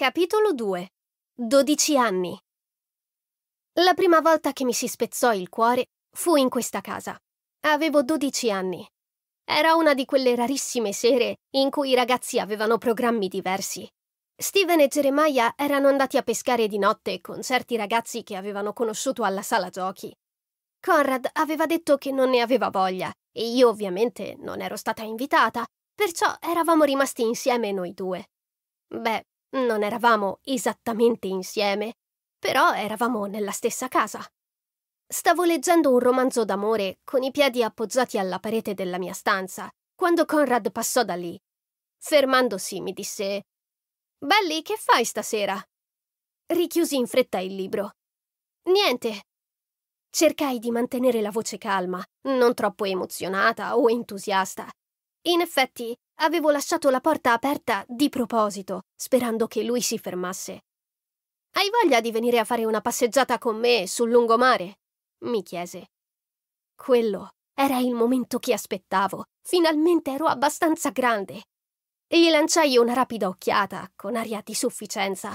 Capitolo 2 12 anni La prima volta che mi si spezzò il cuore fu in questa casa. Avevo 12 anni. Era una di quelle rarissime sere in cui i ragazzi avevano programmi diversi. Steven e Jeremiah erano andati a pescare di notte con certi ragazzi che avevano conosciuto alla sala giochi. Conrad aveva detto che non ne aveva voglia e io ovviamente non ero stata invitata, perciò eravamo rimasti insieme noi due. Beh, non eravamo esattamente insieme, però eravamo nella stessa casa. Stavo leggendo un romanzo d'amore con i piedi appoggiati alla parete della mia stanza, quando Conrad passò da lì. Fermandosi mi disse Belli, che fai stasera? Richiusi in fretta il libro. Niente. Cercai di mantenere la voce calma, non troppo emozionata o entusiasta. In effetti, Avevo lasciato la porta aperta di proposito, sperando che lui si fermasse. Hai voglia di venire a fare una passeggiata con me sul lungomare? mi chiese. Quello era il momento che aspettavo. Finalmente ero abbastanza grande. E Gli lanciai una rapida occhiata, con aria di sufficienza.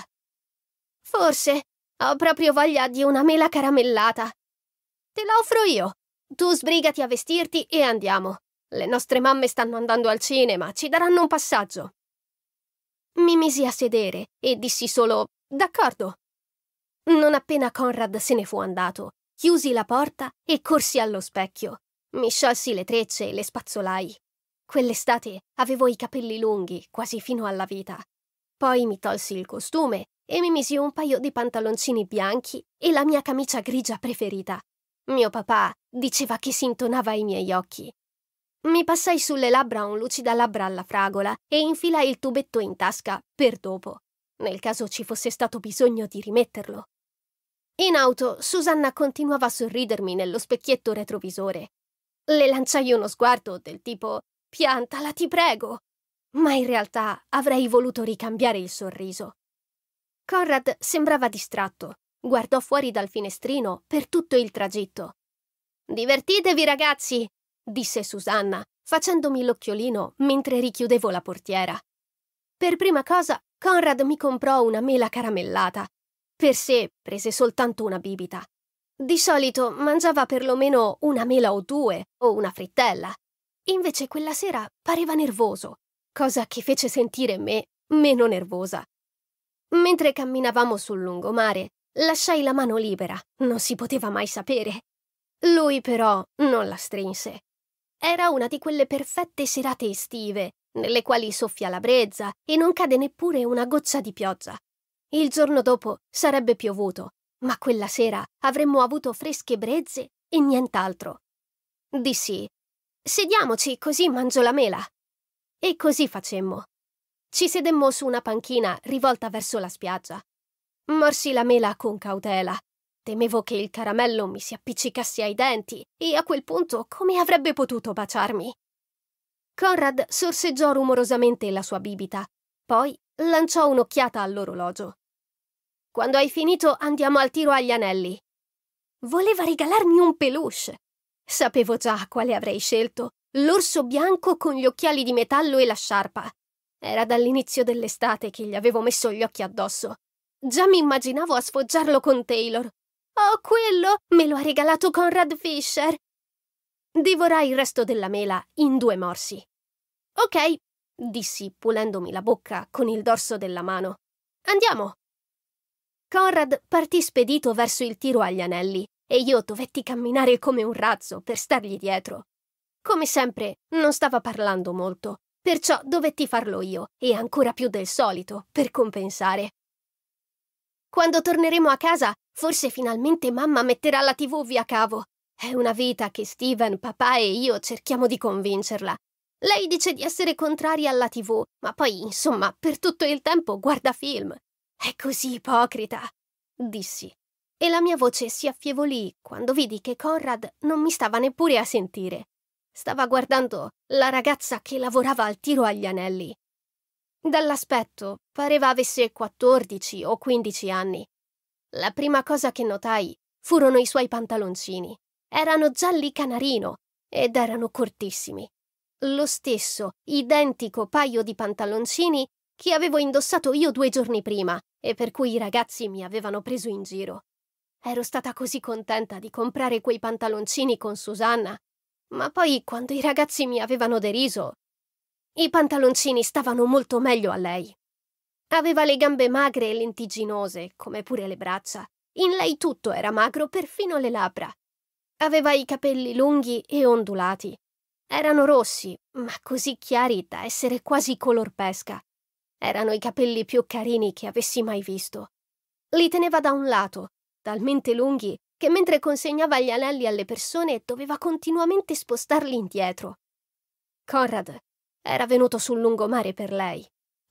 Forse ho proprio voglia di una mela caramellata. Te la offro io. Tu sbrigati a vestirti e andiamo. Le nostre mamme stanno andando al cinema, ci daranno un passaggio. Mi misi a sedere e dissi solo d'accordo. Non appena Conrad se ne fu andato, chiusi la porta e corsi allo specchio. Mi sciolsi le trecce e le spazzolai. Quell'estate avevo i capelli lunghi, quasi fino alla vita. Poi mi tolsi il costume e mi misi un paio di pantaloncini bianchi e la mia camicia grigia preferita. Mio papà diceva che si intonava ai miei occhi mi passai sulle labbra un lucida labbra alla fragola e infilai il tubetto in tasca per dopo, nel caso ci fosse stato bisogno di rimetterlo. In auto, Susanna continuava a sorridermi nello specchietto retrovisore. Le lanciai uno sguardo del tipo Piantala, ti prego! Ma in realtà avrei voluto ricambiare il sorriso. Conrad sembrava distratto, guardò fuori dal finestrino per tutto il tragitto. Divertitevi, ragazzi! disse Susanna, facendomi l'occhiolino mentre richiudevo la portiera. Per prima cosa, Conrad mi comprò una mela caramellata. Per sé prese soltanto una bibita. Di solito mangiava perlomeno una mela o due o una frittella. Invece quella sera pareva nervoso, cosa che fece sentire me meno nervosa. Mentre camminavamo sul lungomare, lasciai la mano libera, non si poteva mai sapere. Lui però non la strinse. Era una di quelle perfette serate estive, nelle quali soffia la brezza e non cade neppure una goccia di pioggia. Il giorno dopo sarebbe piovuto, ma quella sera avremmo avuto fresche brezze e nient'altro. Dissi, sediamoci così mangio la mela. E così facemmo. Ci sedemmo su una panchina rivolta verso la spiaggia. Morsi la mela con cautela, Temevo che il caramello mi si appiccicasse ai denti e a quel punto come avrebbe potuto baciarmi? Conrad sorseggiò rumorosamente la sua bibita, poi lanciò un'occhiata all'orologio. Quando hai finito andiamo al tiro agli anelli. Voleva regalarmi un peluche. Sapevo già quale avrei scelto, l'orso bianco con gli occhiali di metallo e la sciarpa. Era dall'inizio dell'estate che gli avevo messo gli occhi addosso. Già mi immaginavo a sfoggiarlo con Taylor, Oh, quello me lo ha regalato Conrad Fisher. Divorai il resto della mela in due morsi. Ok, dissi, pulendomi la bocca con il dorso della mano. Andiamo. Conrad partì spedito verso il tiro agli anelli e io dovetti camminare come un razzo per stargli dietro. Come sempre, non stava parlando molto, perciò dovetti farlo io, e ancora più del solito, per compensare. Quando torneremo a casa, forse finalmente mamma metterà la TV via cavo. È una vita che Steven, papà e io cerchiamo di convincerla. Lei dice di essere contraria alla TV, ma poi, insomma, per tutto il tempo guarda film. È così ipocrita, dissi. E la mia voce si affievolì quando vidi che Conrad non mi stava neppure a sentire. Stava guardando la ragazza che lavorava al tiro agli anelli. Dall'aspetto pareva avesse 14 o 15 anni. La prima cosa che notai furono i suoi pantaloncini. Erano gialli canarino ed erano cortissimi. Lo stesso, identico paio di pantaloncini che avevo indossato io due giorni prima e per cui i ragazzi mi avevano preso in giro. Ero stata così contenta di comprare quei pantaloncini con Susanna, ma poi quando i ragazzi mi avevano deriso, i pantaloncini stavano molto meglio a lei. Aveva le gambe magre e lentiginose, come pure le braccia. In lei tutto era magro, perfino le labbra. Aveva i capelli lunghi e ondulati. Erano rossi, ma così chiari da essere quasi color pesca. Erano i capelli più carini che avessi mai visto. Li teneva da un lato, talmente lunghi che mentre consegnava gli anelli alle persone doveva continuamente spostarli indietro. Conrad era venuto sul lungomare per lei.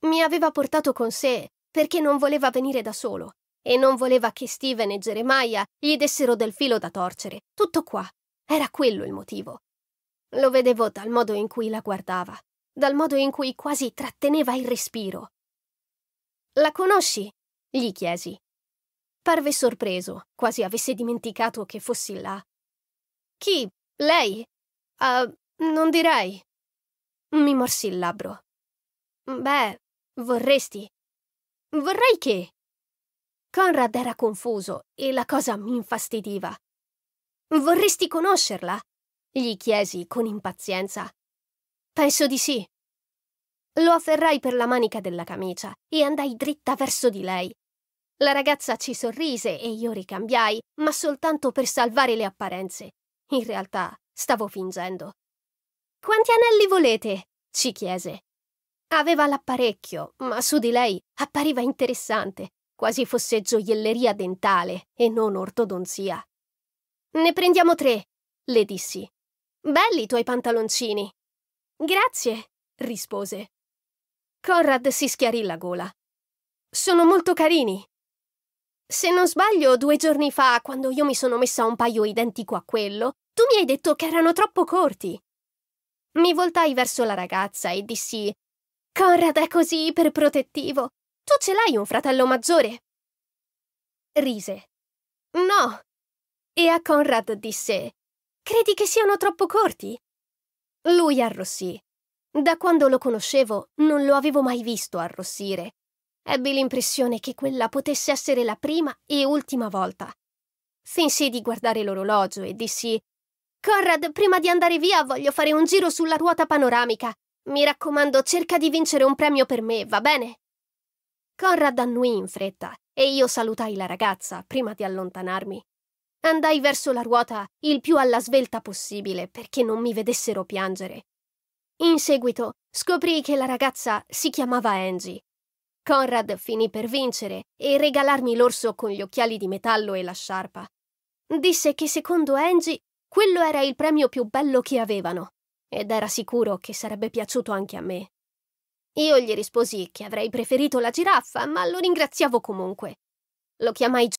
Mi aveva portato con sé perché non voleva venire da solo e non voleva che Steven e Jeremiah gli dessero del filo da torcere. Tutto qua. Era quello il motivo. Lo vedevo dal modo in cui la guardava, dal modo in cui quasi tratteneva il respiro. La conosci? gli chiesi. Parve sorpreso, quasi avesse dimenticato che fossi là. Chi? Lei? Uh, non direi, mi morsi il labbro. Beh, vorresti. Vorrei che. Conrad era confuso e la cosa mi infastidiva. Vorresti conoscerla? gli chiesi con impazienza. Penso di sì. Lo afferrai per la manica della camicia e andai dritta verso di lei. La ragazza ci sorrise e io ricambiai, ma soltanto per salvare le apparenze. In realtà stavo fingendo. Quanti anelli volete? ci chiese. Aveva l'apparecchio, ma su di lei appariva interessante, quasi fosse gioielleria dentale e non ortodonzia. Ne prendiamo tre, le dissi. Belli i tuoi pantaloncini. Grazie, rispose. Conrad si schiarì la gola. Sono molto carini. Se non sbaglio, due giorni fa, quando io mi sono messa un paio identico a quello, tu mi hai detto che erano troppo corti mi voltai verso la ragazza e dissi Conrad è così iperprotettivo. Tu ce l'hai un fratello maggiore? Rise. No. E a Conrad disse Credi che siano troppo corti? Lui arrossì. Da quando lo conoscevo non lo avevo mai visto arrossire. Ebbi l'impressione che quella potesse essere la prima e ultima volta. Finsi di guardare l'orologio e dissi Conrad, prima di andare via voglio fare un giro sulla ruota panoramica. Mi raccomando, cerca di vincere un premio per me, va bene? Conrad annui in fretta e io salutai la ragazza prima di allontanarmi. Andai verso la ruota il più alla svelta possibile perché non mi vedessero piangere. In seguito scoprì che la ragazza si chiamava Angie. Conrad finì per vincere e regalarmi l'orso con gli occhiali di metallo e la sciarpa. Disse che secondo Angie quello era il premio più bello che avevano, ed era sicuro che sarebbe piaciuto anche a me. Io gli risposi che avrei preferito la giraffa, ma lo ringraziavo comunque. Lo chiamai